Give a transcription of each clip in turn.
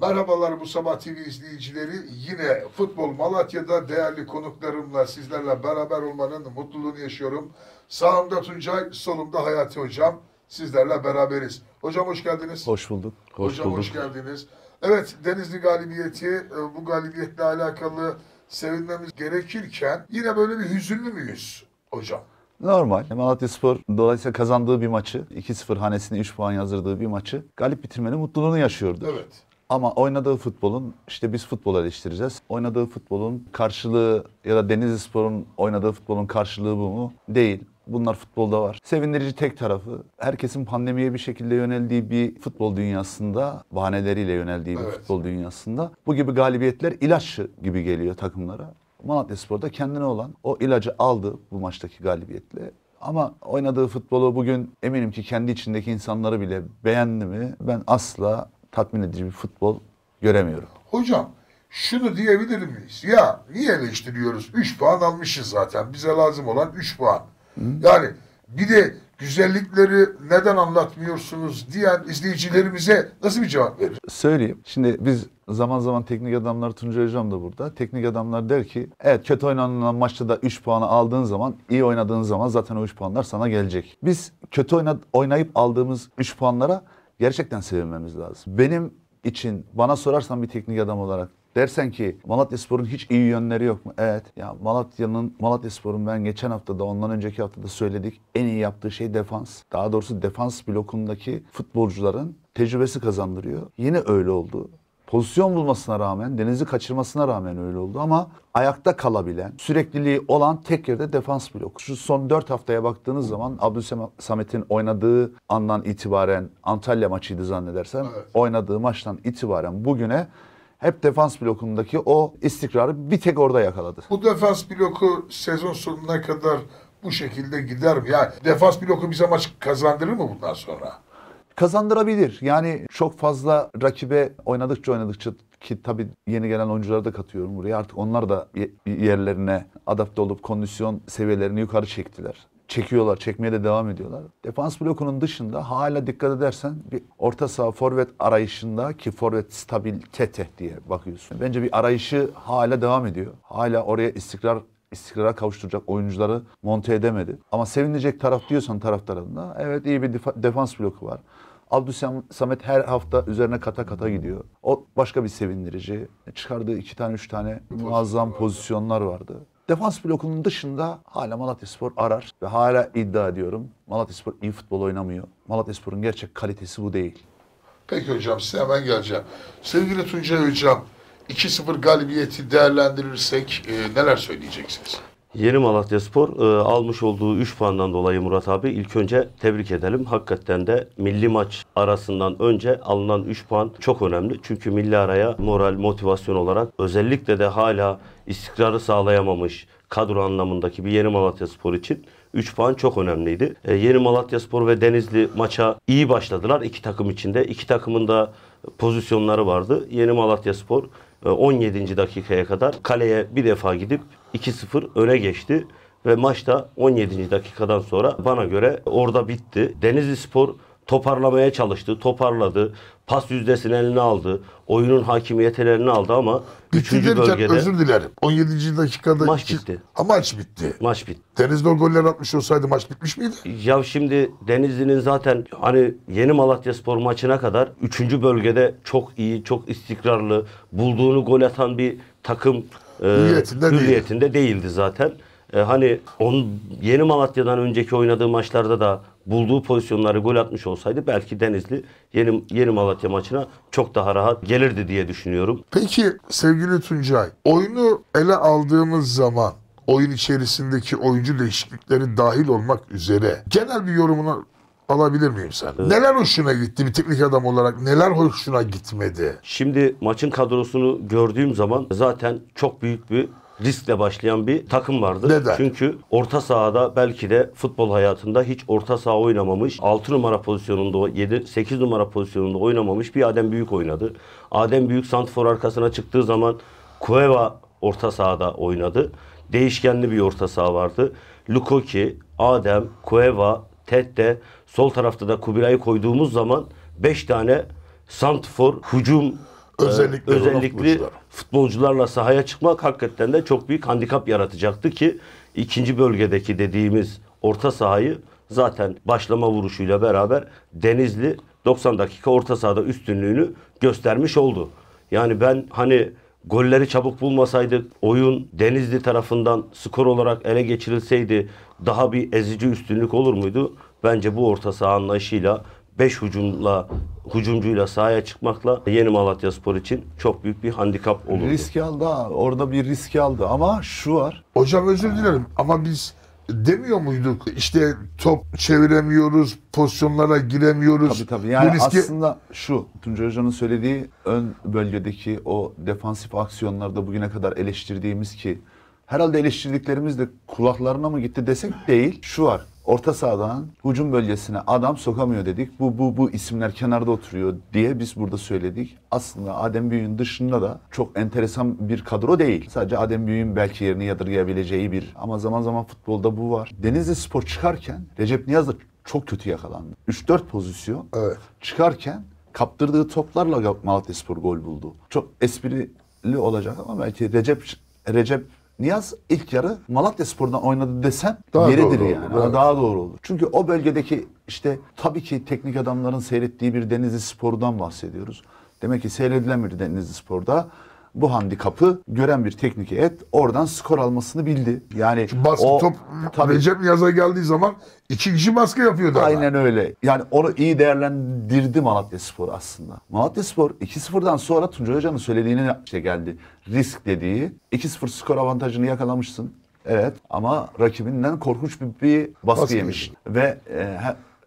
Merhabalar bu sabah TV izleyicileri. Yine Futbol Malatya'da değerli konuklarımla sizlerle beraber olmanın mutluluğunu yaşıyorum. Sağımda Tuncay, solumda Hayati Hocam. Sizlerle beraberiz. Hocam hoş geldiniz. Hoş bulduk. Hoş Hocam bulduk. hoş geldiniz. Evet Denizli galibiyeti e, bu galibiyetle alakalı sevinmemiz gerekirken yine böyle bir hüzünlü müyüz hocam? Normal. Malatya Spor dolayısıyla kazandığı bir maçı, 2-0 hanesine 3 puan yazdırdığı bir maçı galip bitirmenin mutluluğunu yaşıyordu. Evet. Ama oynadığı futbolun işte biz futbol eleştireceğiz. Oynadığı futbolun karşılığı ya da Denizli Spor'un oynadığı futbolun karşılığı bu mu? Değil. Bunlar futbolda var. Sevindirici tek tarafı herkesin pandemiye bir şekilde yöneldiği bir futbol dünyasında, bahaneleriyle yöneldiği bir futbol dünyasında bu gibi galibiyetler ilaç gibi geliyor takımlara. Malatya Spor'da kendine olan o ilacı aldı bu maçtaki galibiyetle. Ama oynadığı futbolu bugün eminim ki kendi içindeki insanları bile beğendi mi ben asla tatmin edici bir futbol göremiyorum. Hocam şunu diyebilir miyiz? Ya niye eleştiriyoruz? 3 puan almışız zaten. Bize lazım olan 3 puan. Hı? Yani bir de güzellikleri neden anlatmıyorsunuz diyen izleyicilerimize nasıl bir cevap verir? Söyleyeyim. Şimdi biz zaman zaman teknik adamlar Tuncay Hocam da burada. Teknik adamlar der ki evet kötü oynanan maçta da 3 puanı aldığın zaman iyi oynadığın zaman zaten o 3 puanlar sana gelecek. Biz kötü oynayıp aldığımız 3 puanlara gerçekten sevinmemiz lazım. Benim için bana sorarsan bir teknik adam olarak dersen ki Malatya Spor'un hiç iyi yönleri yok mu? Evet. Ya Malatya'nın Malatya Spor'un ben geçen hafta da ondan önceki hafta da söyledik. En iyi yaptığı şey defans. Daha doğrusu defans blokundaki futbolcuların tecrübesi kazandırıyor. Yine öyle oldu pozisyon bulmasına rağmen, denizi kaçırmasına rağmen öyle oldu ama ayakta kalabilen, sürekliliği olan tek yerde defans bloku. Şu son 4 haftaya baktığınız zaman Abdülsamet'in oynadığı andan itibaren Antalya maçıydı zannedersem. Evet. Oynadığı maçtan itibaren bugüne hep defans blokundaki o istikrarı bir tek orada yakaladı. Bu defans bloku sezon sonuna kadar bu şekilde gider mi? Yani defans bloku bize maç kazandırır mı bundan sonra? kazandırabilir. Yani çok fazla rakibe oynadıkça oynadıkça ki tabii yeni gelen oyuncuları da katıyorum buraya. Artık onlar da yerlerine adapte olup kondisyon seviyelerini yukarı çektiler. Çekiyorlar, çekmeye de devam ediyorlar. Defans blokunun dışında hala dikkat edersen bir orta saha forvet arayışında ki forvet stabil tete diye bakıyorsun. Bence bir arayışı hala devam ediyor. Hala oraya istikrar istikrara kavuşturacak oyuncuları monte edemedi. Ama sevinecek taraf diyorsan taraf tarafında evet iyi bir defans bloku var. Abdülsamet her hafta üzerine kata kata hmm. gidiyor. O başka bir sevindirici. Çıkardığı iki tane üç tane muazzam pozisyonlar vardı. Defans blokunun dışında hala Malatyaspor arar ve hala iddia ediyorum. Malatyaspor iyi futbol oynamıyor. Malatyaspor'un gerçek kalitesi bu değil. Peki hocam size hemen geleceğim. Sevgili Tuncay hocam 2-0 galibiyeti değerlendirirsek e, neler söyleyeceksiniz? Yeni Malatya Spor e, almış olduğu 3 puandan dolayı Murat abi ilk önce tebrik edelim. Hakikaten de milli maç arasından önce alınan 3 puan çok önemli. Çünkü milli araya moral, motivasyon olarak özellikle de hala istikrarı sağlayamamış kadro anlamındaki bir Yeni Malatya Spor için 3 puan çok önemliydi. E, Yeni Malatya Spor ve Denizli maça iyi başladılar iki takım içinde. İki takımın da pozisyonları vardı. Yeni Malatya Spor 17. E, dakikaya kadar kaleye bir defa gidip 2-0 öne geçti ve maçta 17. dakikadan sonra bana göre orada bitti. Denizli Spor toparlamaya çalıştı, toparladı. Pas yüzdesini eline aldı. Oyunun hakimiyetlerini aldı ama 3. bölgede... özür dilerim. 17. dakikada... Maç iki... bitti. Ha maç bitti. Maç bitti. Denizli o goller atmış olsaydı maç bitmiş miydi? Ya şimdi Denizli'nin zaten hani yeni Malatya Spor maçına kadar 3. bölgede çok iyi, çok istikrarlı, bulduğunu gol atan bir takım e, ee, hüviyetinde, hüviyetinde değildi. değildi zaten. E, hani on, yeni Malatya'dan önceki oynadığı maçlarda da bulduğu pozisyonları gol atmış olsaydı belki Denizli yeni yeni Malatya maçına çok daha rahat gelirdi diye düşünüyorum. Peki sevgili Tuncay, oyunu ele aldığımız zaman oyun içerisindeki oyuncu değişiklikleri dahil olmak üzere genel bir yorumuna alabilir miyim sen? Evet. Neler hoşuna gitti bir teknik adam olarak? Neler hoşuna gitmedi? Şimdi maçın kadrosunu gördüğüm zaman zaten çok büyük bir riskle başlayan bir takım vardı. Neden? Çünkü orta sahada belki de futbol hayatında hiç orta saha oynamamış, 6 numara pozisyonunda, 7 8 numara pozisyonunda oynamamış bir Adem Büyük oynadı. Adem Büyük santfor arkasına çıktığı zaman Cueva orta sahada oynadı. Değişkenli bir orta saha vardı. Lukoki, Adem, Cueva, Tette, sol tarafta da Kubilay'ı koyduğumuz zaman 5 tane santfor hücum e, özellikle, özellikli futbolcularla sahaya çıkmak hakikaten de çok büyük handikap yaratacaktı ki ikinci bölgedeki dediğimiz orta sahayı zaten başlama vuruşuyla beraber Denizli 90 dakika orta sahada üstünlüğünü göstermiş oldu. Yani ben hani golleri çabuk bulmasaydık, oyun Denizli tarafından skor olarak ele geçirilseydi daha bir ezici üstünlük olur muydu? Bence bu orta saha anlayışıyla 5 hücumla hücumcuyla sahaya çıkmakla yeni Malatya Spor için çok büyük bir handikap olurdu. Risk aldı ha. Orada bir risk aldı ama şu var. Hocam özür dilerim ama biz demiyor muyduk? İşte top çeviremiyoruz, pozisyonlara giremiyoruz. Tabii tabii. Yani riski... aslında şu Tuncay Hoca'nın söylediği ön bölgedeki o defansif aksiyonlarda bugüne kadar eleştirdiğimiz ki herhalde eleştirdiklerimiz de kulaklarına mı gitti desek değil. Şu var. Orta sahadan hücum bölgesine adam sokamıyor dedik. Bu bu bu isimler kenarda oturuyor diye biz burada söyledik. Aslında Adem Büyük'ün dışında da çok enteresan bir kadro değil. Sadece Adem Büyük'ün belki yerini yadırgayabileceği bir ama zaman zaman futbolda bu var. Denizli Spor çıkarken Recep Niyaz da çok kötü yakalandı. 3-4 pozisyon evet. çıkarken kaptırdığı toplarla Malatyaspor gol buldu. Çok esprili olacak ama belki Recep Recep Niyaz ilk yarı Malatya Spor'dan oynadı desem yeridir yani. olur, evet. Daha doğru olur. Çünkü o bölgedeki işte tabii ki teknik adamların seyrettiği bir Denizli Spor'dan bahsediyoruz. Demek ki seyredilen bir Denizli Spor'da bu handikapı gören bir teknik et oradan skor almasını bildi. Yani Şu baskı o, top tabii, Recep Yaz'a geldiği zaman iki kişi baskı yapıyordu. Aynen ama. öyle. Yani onu iyi değerlendirdi Malatya Spor aslında. Malatya Spor 2-0'dan sonra Tuncay Hoca'nın söylediğine şey geldi. Risk dediği 2-0 skor avantajını yakalamışsın. Evet ama rakibinden korkunç bir, bir baskı, baskı yemiş. Ve e,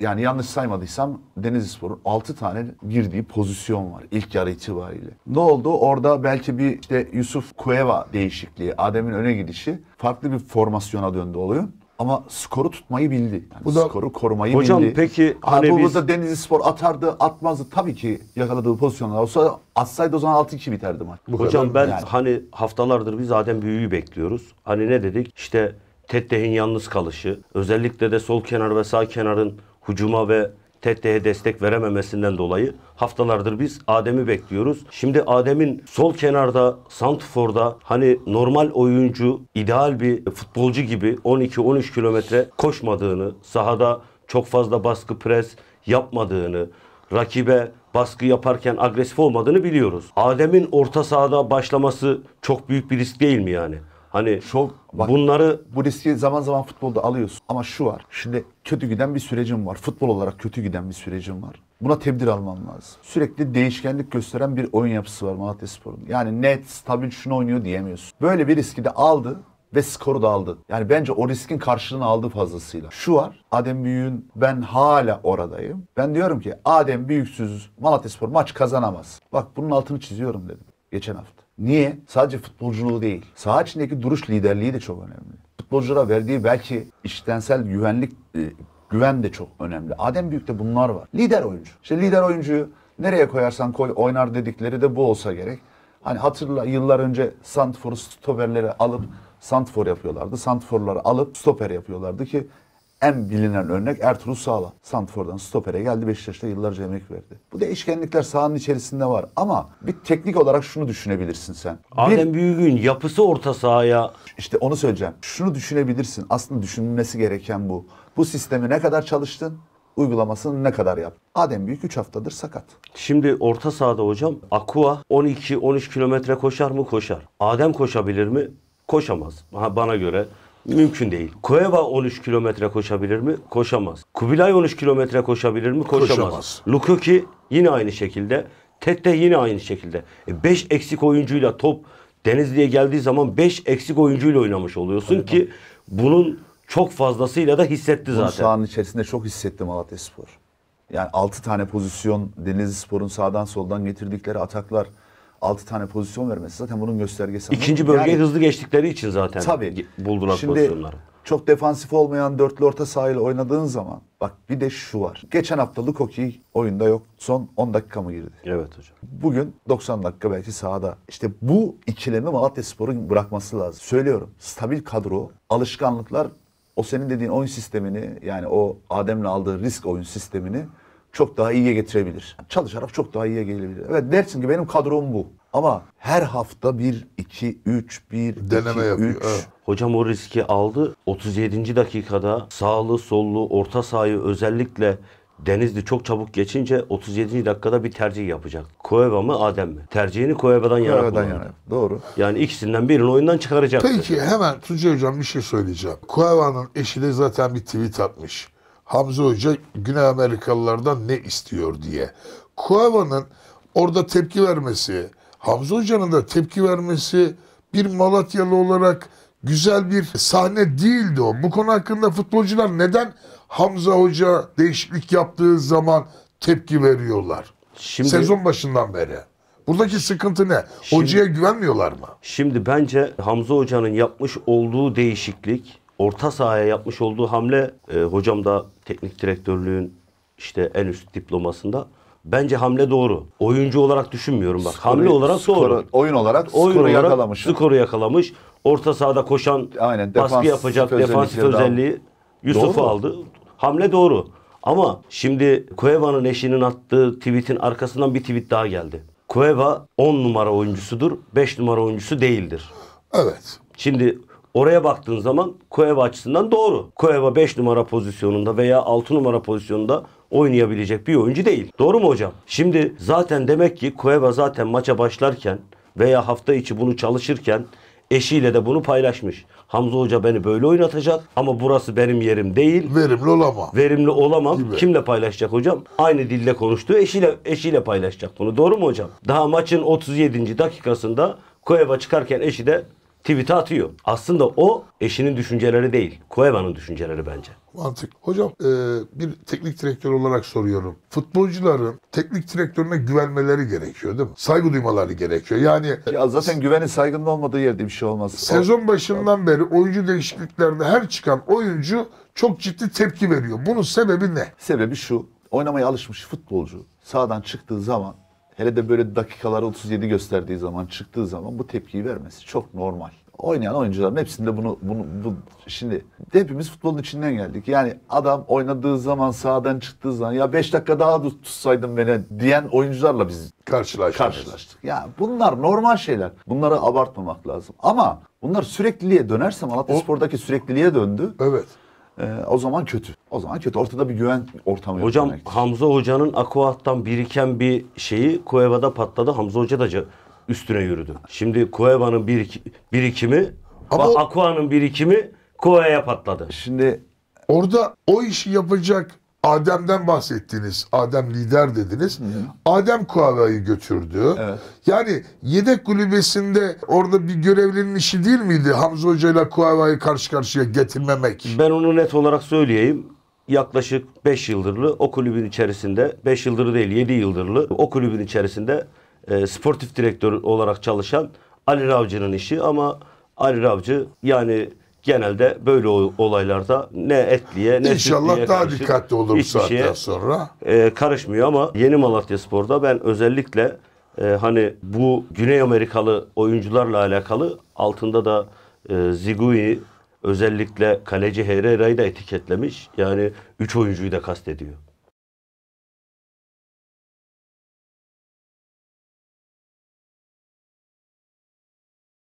yani yanlış saymadıysam Denizli Spor'un 6 tane girdiği pozisyon var ilk yarı itibariyle. Ne oldu? Orada belki bir işte Yusuf Cueva değişikliği, Adem'in öne gidişi farklı bir formasyona döndü oluyor. Ama skoru tutmayı bildi. Yani bu da, skoru korumayı hocam, bildi. Hocam peki hani bu biz... da Denizli Spor atardı, atmazdı. Tabii ki yakaladığı pozisyonlar olsa atsaydı o zaman 6-2 biterdi maç. Bu hocam ben yani. hani haftalardır biz zaten büyüğü bekliyoruz. Hani ne dedik? İşte Tetteh'in yalnız kalışı, özellikle de sol kenar ve sağ kenarın hucuma ve TT'ye destek verememesinden dolayı haftalardır biz Adem'i bekliyoruz. Şimdi Adem'in sol kenarda, Santifor'da hani normal oyuncu, ideal bir futbolcu gibi 12-13 kilometre koşmadığını, sahada çok fazla baskı pres yapmadığını, rakibe baskı yaparken agresif olmadığını biliyoruz. Adem'in orta sahada başlaması çok büyük bir risk değil mi yani? Hani çok bak, bunları bu riski zaman zaman futbolda alıyorsun. Ama şu var. Şimdi kötü giden bir sürecim var. Futbol olarak kötü giden bir sürecim var. Buna tedbir alman lazım. Sürekli değişkenlik gösteren bir oyun yapısı var Malatya Spor'un. Yani net, stabil şunu oynuyor diyemiyorsun. Böyle bir riski de aldı ve skoru da aldı. Yani bence o riskin karşılığını aldı fazlasıyla. Şu var. Adem Büyük'ün ben hala oradayım. Ben diyorum ki Adem Büyüksüz Spor maç kazanamaz. Bak bunun altını çiziyorum dedim geçen hafta. Niye? Sadece futbolculuğu değil. Saha içindeki duruş liderliği de çok önemli. Futbolculara verdiği belki iştensel güvenlik e, güven de çok önemli. Adem Büyük'te bunlar var. Lider oyuncu. İşte lider oyuncuyu nereye koyarsan koy oynar dedikleri de bu olsa gerek. Hani hatırla yıllar önce Santfor'u stoperleri alıp Santfor yapıyorlardı. Santforları alıp stoper yapıyorlardı ki en bilinen örnek Ertuğrul Sağla. Santfor'dan stopere geldi Beşiktaş'ta yıllarca emek verdi. Bu değişkenlikler sahanın içerisinde var ama bir teknik olarak şunu düşünebilirsin sen. Adem bir, Büyük'ün yapısı orta sahaya. İşte onu söyleyeceğim. Şunu düşünebilirsin. Aslında düşünülmesi gereken bu. Bu sistemi ne kadar çalıştın? uygulamasını ne kadar yaptı? Adem Büyük 3 haftadır sakat. Şimdi orta sahada hocam Akua 12-13 kilometre koşar mı? Koşar. Adem koşabilir mi? Koşamaz. bana göre. Mümkün değil. Koeva 13 kilometre koşabilir mi? Koşamaz. Kubilay 13 kilometre koşabilir mi? Koşamaz. Koşamaz. Lukuki yine aynı şekilde. Tette yine aynı şekilde. 5 e eksik oyuncuyla top Denizli'ye geldiği zaman 5 eksik oyuncuyla oynamış oluyorsun Aynen. ki bunun çok fazlasıyla da hissetti Bunu zaten. sahanın içerisinde çok hissetti Malatya Spor. Yani 6 tane pozisyon Denizli Spor'un sağdan soldan getirdikleri ataklar. 6 tane pozisyon vermesi zaten bunun göstergesi. İkinci bölgeye yani, hızlı geçtikleri için zaten tabii, buldular şimdi, pozisyonları. Çok defansif olmayan dörtlü orta sahayla oynadığın zaman bak bir de şu var. Geçen haftalık okey oyunda yok. Son 10 dakika mı girdi? Evet hocam. Bugün 90 dakika belki sahada. İşte bu ikilemi Malatya Spor'un bırakması lazım. Söylüyorum stabil kadro, alışkanlıklar o senin dediğin oyun sistemini yani o Adem'le aldığı risk oyun sistemini çok daha iyiye getirebilir. Çalışarak çok daha iyiye gelebilir. Evet dersin ki benim kadrom bu. Ama her hafta bir, iki, üç, bir, Deneme iki, yapıyor. üç. Evet. Hocam o riski aldı. 37. dakikada sağlı sollu orta sahayı özellikle Denizli çok çabuk geçince 37. dakikada bir tercih yapacak. Koeva mı Adem mi? Tercihini Koeva'dan yana Koeva'dan yana. Doğru. Yani ikisinden birini oyundan çıkaracak. Peki hemen Tuncay Hocam bir şey söyleyeceğim. Koeva'nın eşi de zaten bir tweet atmış. Hamza Hoca Güney Amerikalılardan ne istiyor diye. Kuava'nın orada tepki vermesi, Hamza Hoca'nın da tepki vermesi bir Malatyalı olarak güzel bir sahne değildi o. Bu konu hakkında futbolcular neden Hamza Hoca değişiklik yaptığı zaman tepki veriyorlar? Şimdi, Sezon başından beri. Buradaki sıkıntı ne? Şimdi, Hocaya güvenmiyorlar mı? Şimdi bence Hamza Hoca'nın yapmış olduğu değişiklik orta sahaya yapmış olduğu hamle e, hocam da teknik direktörlüğün işte en üst diplomasında Bence hamle doğru. Oyuncu olarak düşünmüyorum bak. Skoru, hamle olarak skoru, doğru. Oyun olarak oyun skoru olarak yakalamış. Skoru yakalamış. Orta sahada koşan, Aynen, baskı yapacak defansif özelliği Yusuf'u aldı. Hamle doğru. Ama şimdi Cueva'nın eşinin attığı tweet'in arkasından bir tweet daha geldi. Cueva 10 numara oyuncusudur, 5 numara oyuncusu değildir. Evet. Şimdi Oraya baktığın zaman Kueva açısından doğru. Kueva 5 numara pozisyonunda veya 6 numara pozisyonunda oynayabilecek bir oyuncu değil. Doğru mu hocam? Şimdi zaten demek ki Kueva zaten maça başlarken veya hafta içi bunu çalışırken Eşiyle de bunu paylaşmış. Hamza Hoca beni böyle oynatacak ama burası benim yerim değil. Verimli olamam. Verimli olamam. Gibi. Kimle paylaşacak hocam? Aynı dille konuştuğu eşiyle eşiyle paylaşacak bunu. Doğru mu hocam? Daha maçın 37. dakikasında Kueva çıkarken eşi de tweet'e atıyor. Aslında o eşinin düşünceleri değil. Cueva'nın düşünceleri bence. Mantık. Hocam e, bir teknik direktör olarak soruyorum. Futbolcuların teknik direktörüne güvenmeleri gerekiyor değil mi? Saygı duymaları gerekiyor. Yani ya zaten güvenin saygının olmadığı yerde bir şey olmaz. Sezon başından beri oyuncu değişikliklerinde her çıkan oyuncu çok ciddi tepki veriyor. Bunun sebebi ne? Sebebi şu. Oynamaya alışmış futbolcu sahadan çıktığı zaman hele de böyle dakikalar 37 gösterdiği zaman çıktığı zaman bu tepkiyi vermesi çok normal. Oynayan oyuncuların hepsinde bunu, bunu bu, şimdi hepimiz futbolun içinden geldik. Yani adam oynadığı zaman sahadan çıktığı zaman ya 5 dakika daha tutsaydın beni diyen oyuncularla biz karşılaştık. karşılaştık. Ya bunlar normal şeyler. Bunları abartmamak lazım. Ama bunlar sürekliliğe dönerse Malatya Spor'daki sürekliliğe döndü. Evet e, o zaman kötü. O zaman kötü. Ortada bir güven ortamı yok. Hocam demektir. Hamza Hoca'nın Akuat'tan biriken bir şeyi Kueva'da patladı. Hamza Hoca da üstüne yürüdü. Şimdi Kueva'nın birik, birikimi Ama Akua'nın birikimi Kueva'ya patladı. Şimdi orada o işi yapacak Adem'den bahsettiniz. Adem lider dediniz. Hı Adem Kuara'yı götürdü. Evet. Yani yedek kulübesinde orada bir görevlinin işi değil miydi? Hamza Hoca ile Kuara'yı karşı karşıya getirmemek. Ben onu net olarak söyleyeyim yaklaşık 5 yıldırlı o kulübün içerisinde 5 yıldırlı değil 7 yıldırlı o kulübün içerisinde e, sportif direktör olarak çalışan Ali Ravcı'nın işi ama Ali Ravcı yani genelde böyle olaylarda ne etliye ne İnşallah daha karşı dikkatli olur saatten sonra. E, karışmıyor ama yeni Malatya Spor'da ben özellikle e, hani bu Güney Amerikalı oyuncularla alakalı altında da e, Zigui özellikle kaleci Herrera'yı da etiketlemiş. Yani 3 oyuncuyu da kastediyor.